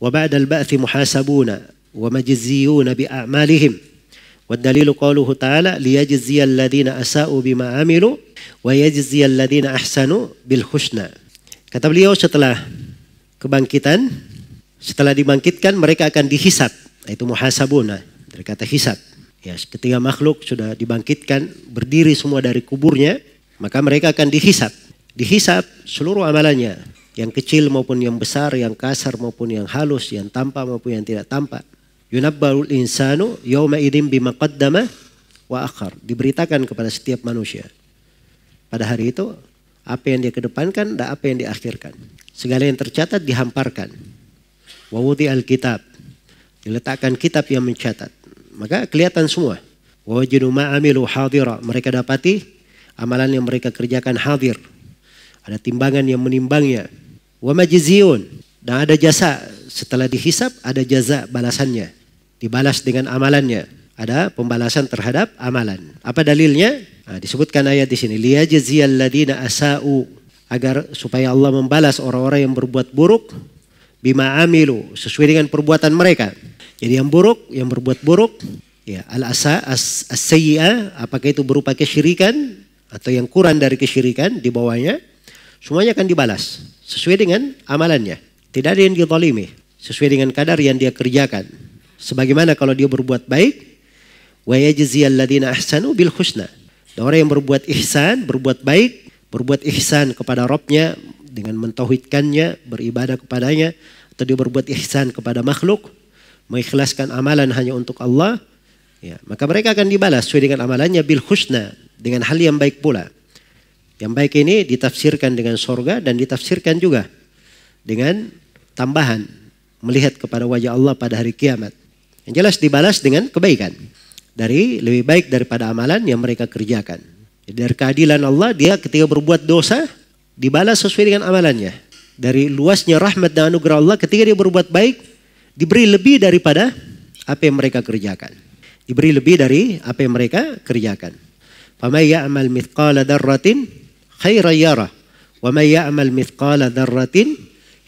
وبعد البعث محاسبون ومجزيون بأعمالهم والدليل قوله تعالى ليجزي الذين أساءوا بما عملوا ويجزي الذين أحسنوا بالحسنى kata beliau setelah kebangkitan setelah dibangkitkan mereka akan dihisap itu muhasabuna nah, dari kata hisap ya ketika makhluk sudah dibangkitkan berdiri semua dari kuburnya maka mereka akan dihisap dihisap seluruh amalannya yang kecil maupun yang besar, yang kasar maupun yang halus, yang tampak maupun yang tidak tampak. Yunabbarul insanu yawma idim bima qaddama wa akhar. Diberitakan kepada setiap manusia. Pada hari itu apa yang dia kedepankan dan apa yang diakhirkan. Segala yang tercatat dihamparkan. Wa alkitab. Diletakkan kitab yang mencatat. Maka kelihatan semua. Wa ma'amilu hadira. Mereka dapati amalan yang mereka kerjakan hadir. Ada timbangan yang menimbangnya Wa Dan ada jasa setelah dihisap ada jaza balasannya. Dibalas dengan amalannya. Ada pembalasan terhadap amalan. Apa dalilnya? Nah, disebutkan ayat di sini. Liyajziyal asa'u. Agar supaya Allah membalas orang-orang yang berbuat buruk. Bima amilu. Sesuai dengan perbuatan mereka. Jadi yang buruk, yang berbuat buruk. Ya, al-asa, as, as apakah itu berupa kesyirikan atau yang kurang dari kesyirikan di bawahnya, semuanya akan dibalas. Sesuai dengan amalannya. Tidak ada yang dizalimi. Sesuai dengan kadar yang dia kerjakan. Sebagaimana kalau dia berbuat baik. Wa yajziyalladina ahsanu bil husna. orang yang berbuat ihsan, berbuat baik. Berbuat ihsan kepada Robnya dengan mentauhidkannya, beribadah kepadanya. Atau dia berbuat ihsan kepada makhluk. Mengikhlaskan amalan hanya untuk Allah. Ya, maka mereka akan dibalas sesuai dengan amalannya bil husna. Dengan hal yang baik pula. Yang baik ini ditafsirkan dengan sorga dan ditafsirkan juga dengan tambahan melihat kepada wajah Allah pada hari kiamat. Yang jelas dibalas dengan kebaikan dari lebih baik daripada amalan yang mereka kerjakan. Jadi dari keadilan Allah dia ketika berbuat dosa dibalas sesuai dengan amalannya. Dari luasnya rahmat dan anugerah Allah ketika dia berbuat baik diberi lebih daripada apa yang mereka kerjakan. Diberi lebih dari apa yang mereka kerjakan. Famay ya'mal mithqala darratin khairan yara wa may ya'mal mithqala dzarratin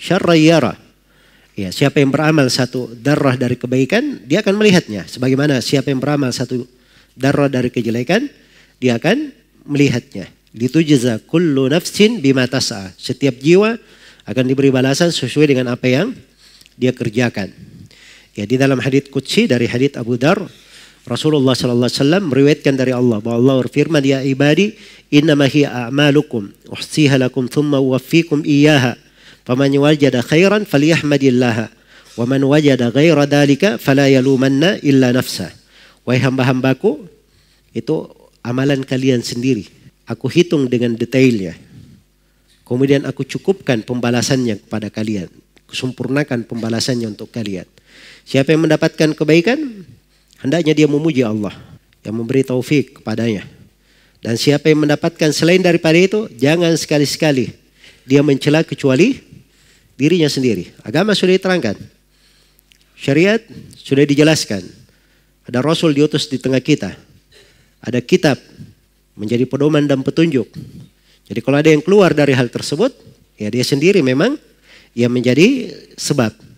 syarran yara. Ya, siapa yang beramal satu darah dari kebaikan, dia akan melihatnya. Sebagaimana siapa yang beramal satu darah dari kejelekan, dia akan melihatnya. Ditujza kullu nafsin bima tas'a. Setiap jiwa akan diberi balasan sesuai dengan apa yang dia kerjakan. Ya, di dalam hadits qudsi dari hadits Abu Dar Rasulullah sallallahu alaihi wasallam meriwayatkan dari Allah bahwa Allah berfirman ya ibadi innama hiya a'malukum uhsiha lakum thumma uwaffikum iyyaha faman wajada khairan falyahmadillah wa man wajada ghaira dalika fala yalumanna illa nafsa wahai hamba-hambaku itu amalan kalian sendiri aku hitung dengan detailnya kemudian aku cukupkan pembalasannya kepada kalian kusempurnakan pembalasannya untuk kalian siapa yang mendapatkan kebaikan Hendaknya dia memuji Allah yang memberi taufik kepadanya. Dan siapa yang mendapatkan selain daripada itu, jangan sekali-sekali dia mencela kecuali dirinya sendiri. Agama sudah diterangkan. Syariat sudah dijelaskan. Ada Rasul diutus di tengah kita. Ada kitab menjadi pedoman dan petunjuk. Jadi kalau ada yang keluar dari hal tersebut, ya dia sendiri memang yang menjadi sebab.